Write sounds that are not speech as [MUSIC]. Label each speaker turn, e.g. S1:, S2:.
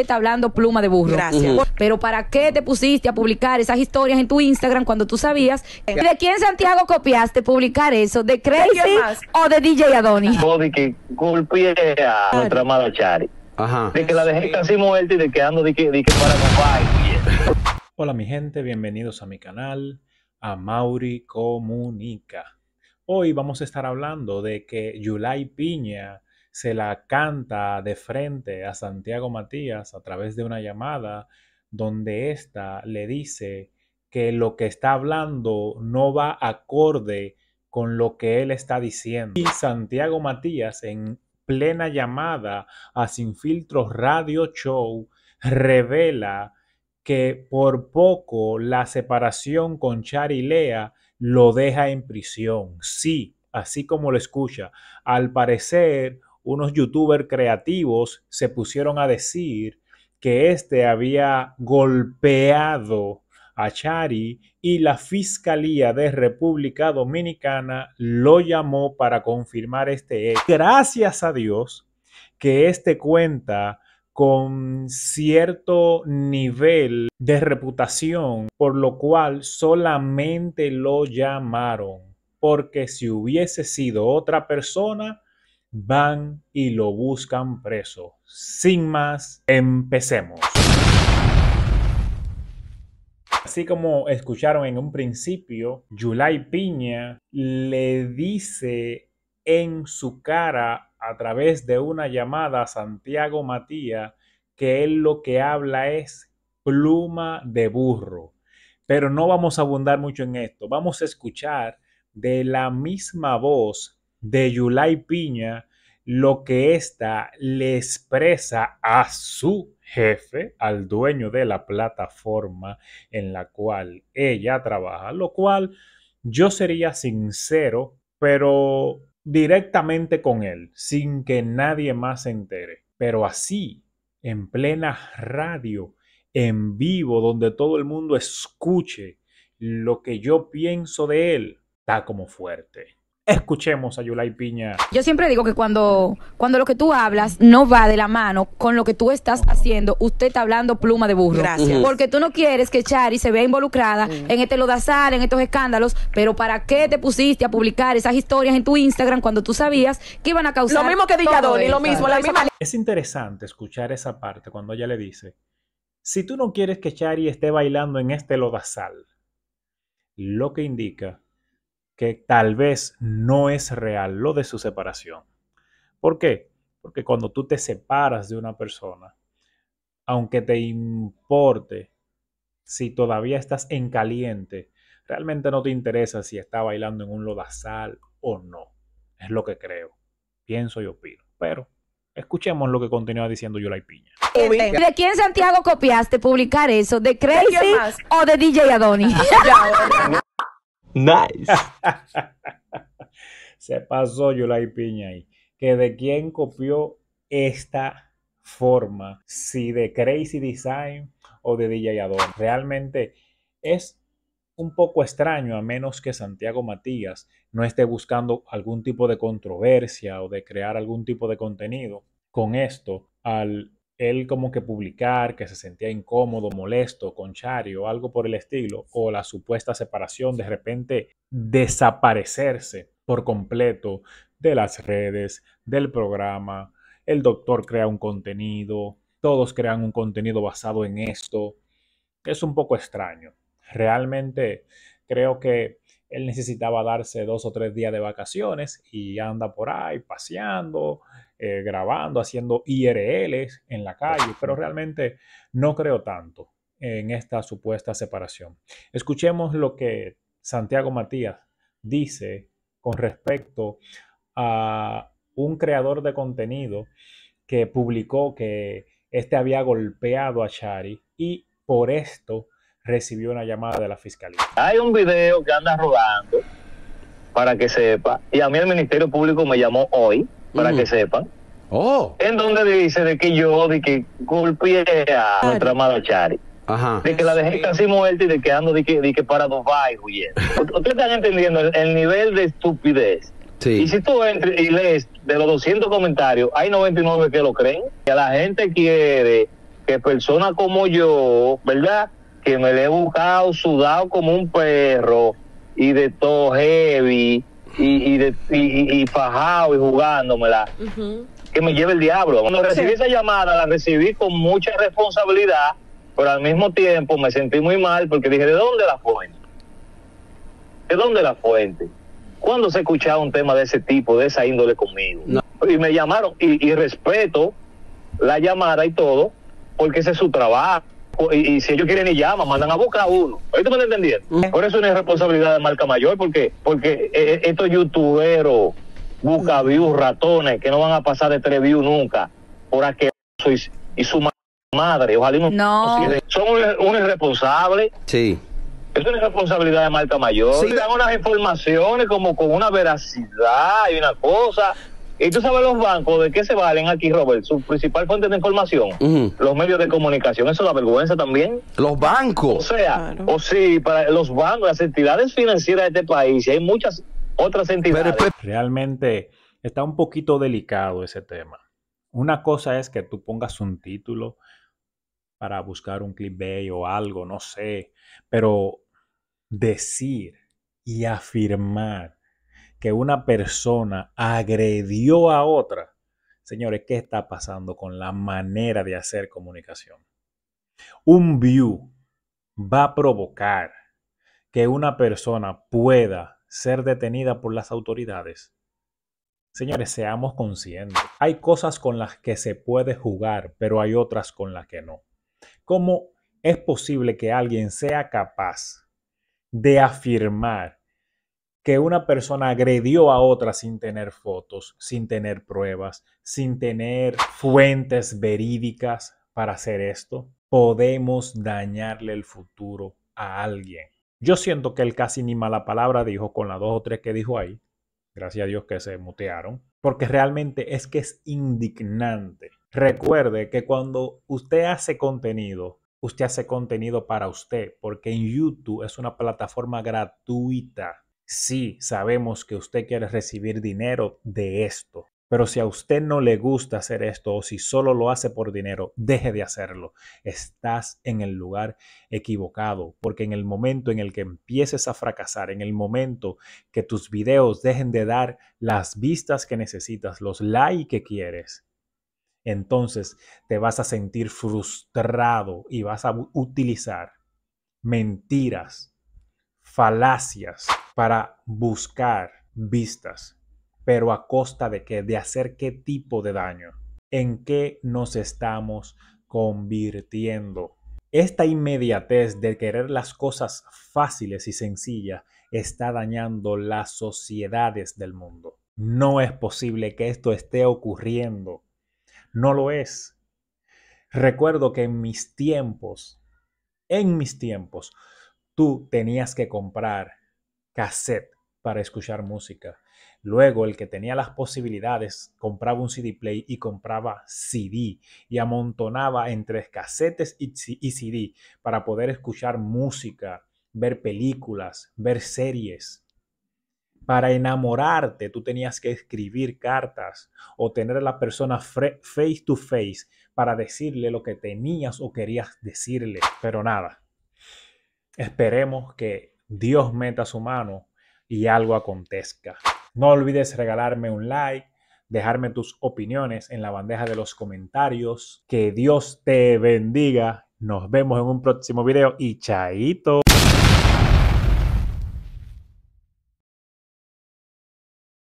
S1: está hablando pluma de burro. Gracias. Pero ¿para qué te pusiste a publicar esas historias en tu Instagram cuando tú sabías? ¿De quién, Santiago, copiaste publicar eso? ¿De Crazy o de DJ Adonis? que a nuestra Chari. Ajá. De que la dejé casi muerta y de que ando de que, para
S2: papá. Hola mi gente, bienvenidos a mi canal, a Mauri Comunica. Hoy vamos a estar hablando de que Yulai Piña se la canta de frente a Santiago Matías a través de una llamada donde ésta le dice que lo que está hablando no va acorde con lo que él está diciendo. Y Santiago Matías en plena llamada a Sin Filtros Radio Show revela que por poco la separación con Charilea lo deja en prisión. Sí, así como lo escucha. Al parecer, unos youtubers creativos se pusieron a decir que este había golpeado a Chari y la Fiscalía de República Dominicana lo llamó para confirmar este hecho. Gracias a Dios que este cuenta con cierto nivel de reputación, por lo cual solamente lo llamaron, porque si hubiese sido otra persona, van y lo buscan preso. Sin más, empecemos. Así como escucharon en un principio, Yulai Piña le dice en su cara a través de una llamada a Santiago Matías que él lo que habla es pluma de burro. Pero no vamos a abundar mucho en esto. Vamos a escuchar de la misma voz de Yulai Piña lo que ésta le expresa a su jefe, al dueño de la plataforma en la cual ella trabaja, lo cual yo sería sincero, pero directamente con él, sin que nadie más se entere. Pero así, en plena radio, en vivo, donde todo el mundo escuche lo que yo pienso de él, está como fuerte. Escuchemos a Yulay Piña.
S1: Yo siempre digo que cuando, cuando lo que tú hablas no va de la mano con lo que tú estás haciendo, usted está hablando pluma de burro. Gracias. Porque tú no quieres que Chari se vea involucrada en este lodazal, en estos escándalos, pero ¿para qué te pusiste a publicar esas historias en tu Instagram cuando tú sabías que iban a causar. Lo mismo que diga lo mismo, la misma.
S2: Es interesante escuchar esa parte cuando ella le dice: Si tú no quieres que Chari esté bailando en este lodazal, lo que indica que tal vez no es real lo de su separación. ¿Por qué? Porque cuando tú te separas de una persona, aunque te importe si todavía estás en caliente, realmente no te interesa si está bailando en un lodazal o no. Es lo que creo, pienso y opino. Pero Escuchemos lo que continúa diciendo Yulay Piña.
S1: ¿De quién Santiago copiaste publicar eso? ¿De Crazy o de DJ Adoni? [LAUGHS] [LAUGHS]
S2: Nice. [LAUGHS] Se pasó Yulai Piña ahí. Que de quién copió esta forma, si de Crazy Design o de DJ Realmente es un poco extraño, a menos que Santiago Matías no esté buscando algún tipo de controversia o de crear algún tipo de contenido con esto al él como que publicar que se sentía incómodo, molesto, conchario, algo por el estilo, o la supuesta separación, de repente desaparecerse por completo de las redes, del programa, el doctor crea un contenido, todos crean un contenido basado en esto. Es un poco extraño. Realmente creo que él necesitaba darse dos o tres días de vacaciones y anda por ahí paseando, eh, grabando, haciendo IRLs en la calle, pero realmente no creo tanto en esta supuesta separación. Escuchemos lo que Santiago Matías dice con respecto a un creador de contenido que publicó que este había golpeado a Shari y por esto recibió una llamada de la fiscalía.
S1: Hay un video que anda rodando, para que sepa, y a mí el Ministerio Público me llamó hoy, para que sepan. Oh. En donde dice de que yo, de que golpeé a nuestra amada Chari. Ajá. De que la dejé casi muerta y de que ando de que, de que para Dubai huyendo. [LAUGHS] Ustedes están entendiendo el, nivel de estupidez. Sí. Y si tú entras y lees de los 200 comentarios, hay 99 que lo creen, que la gente quiere que personas como yo, ¿verdad? que me le he buscado sudado como un perro y de todo heavy y, y, de, y, fajado y jugándomela. Que me lleve el diablo. Cuando recibí esa llamada, la recibí con mucha responsabilidad, pero al mismo tiempo me sentí muy mal porque dije, ¿de dónde la fuente? ¿De dónde la fuente? ¿Cuándo se escuchaba un tema de ese tipo, de esa índole conmigo? Y me llamaron, y respeto la llamada y todo, porque ese es su trabajo y, si ellos quieren y llaman, mandan a buscar a uno. ¿Esto me entendiendo? Mm. Por eso es una responsabilidad de marca mayor, porque, porque eh, eh, estos youtuberos, busca views, mm. ratones, que no van a pasar de tres nunca, por aquí y, su madre, ojalá no. no son unos irresponsable. Sí. Es una responsabilidad de marca mayor. Sí. Dan unas informaciones como con una veracidad y una cosa y tú sabes los bancos de qué se valen aquí, Robert. Su principal fuente de información, los medios de comunicación. Eso es la vergüenza también. Los bancos. O sea, o sí, para los bancos, las entidades financieras de este país, y hay muchas otras entidades.
S2: Realmente está un poquito delicado ese tema. Una cosa es que tú pongas un título para buscar un clickbait o algo, no sé, pero decir y afirmar que una persona agredió a otra, señores, ¿qué está pasando con la manera de hacer comunicación? Un view va a provocar que una persona pueda ser detenida por las autoridades. Señores, seamos conscientes. Hay cosas con las que se puede jugar, pero hay otras con las que no. ¿Cómo es posible que alguien sea capaz de afirmar que una persona agredió a otra sin tener fotos, sin tener pruebas, sin tener fuentes verídicas para hacer esto, podemos dañarle el futuro a alguien. Yo siento que él casi ni mala palabra dijo con las dos o tres que dijo ahí. Gracias a Dios que se mutearon. Porque realmente es que es indignante. Recuerde que cuando usted hace contenido, usted hace contenido para usted. Porque en YouTube es una plataforma gratuita Sí, sabemos que usted quiere recibir dinero de esto, pero si a usted no le gusta hacer esto o si solo lo hace por dinero, deje de hacerlo. Estás en el lugar equivocado, porque en el momento en el que empieces a fracasar, en el momento que tus videos dejen de dar las vistas que necesitas, los likes que quieres, entonces te vas a sentir frustrado y vas a utilizar mentiras, falacias para buscar vistas, pero a costa de qué, de hacer qué tipo de daño, en qué nos estamos convirtiendo. Esta inmediatez de querer las cosas fáciles y sencillas está dañando las sociedades del mundo. No es posible que esto esté ocurriendo. No lo es. Recuerdo que en mis tiempos, en mis tiempos, tú tenías que comprar cassette para escuchar música. Luego el que tenía las posibilidades compraba un CD Play y compraba CD y amontonaba entre casetes y CD para poder escuchar música, ver películas, ver series. Para enamorarte tú tenías que escribir cartas o tener a la persona face to face para decirle lo que tenías o querías decirle, pero nada. Esperemos que Dios meta su mano y algo acontezca. No olvides regalarme un like, dejarme tus opiniones en la bandeja de los comentarios. Que Dios te bendiga. Nos vemos en un próximo video y chaito.